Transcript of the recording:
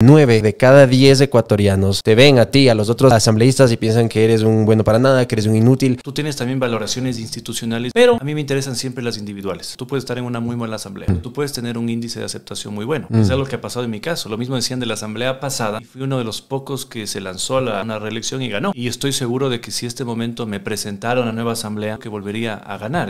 9 de cada 10 ecuatorianos te ven a ti, a los otros asambleístas y piensan que eres un bueno para nada, que eres un inútil. Tú tienes también valoraciones institucionales, pero a mí me interesan siempre las individuales. Tú puedes estar en una muy mala asamblea, mm. tú puedes tener un índice de aceptación muy bueno. Mm. Es algo que ha pasado en mi caso. Lo mismo decían de la asamblea pasada y fui uno de los pocos que se lanzó a, una reelección y ganó. Y estoy seguro de que si este momento me presentara una nueva asamblea, que volvería a ganar.